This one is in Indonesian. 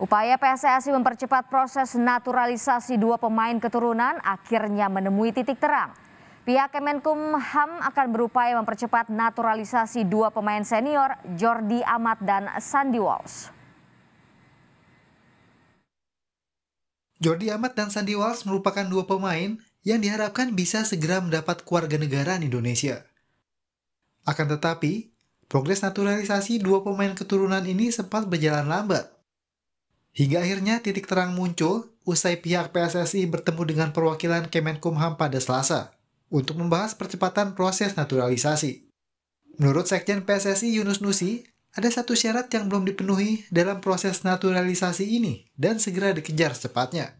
Upaya PSSI e mempercepat proses naturalisasi dua pemain keturunan akhirnya menemui titik terang. Pihak Kemenkumham akan berupaya mempercepat naturalisasi dua pemain senior Jordi Amat dan Sandy Walls. Jordi Amat dan Sandy Walls merupakan dua pemain yang diharapkan bisa segera mendapat kewarganegaraan Indonesia. Akan tetapi, progres naturalisasi dua pemain keturunan ini sempat berjalan lambat Hingga akhirnya titik terang muncul usai pihak PSSI bertemu dengan perwakilan Kemenkumham pada Selasa untuk membahas percepatan proses naturalisasi. Menurut Sekjen PSSI Yunus Nusi, ada satu syarat yang belum dipenuhi dalam proses naturalisasi ini dan segera dikejar secepatnya.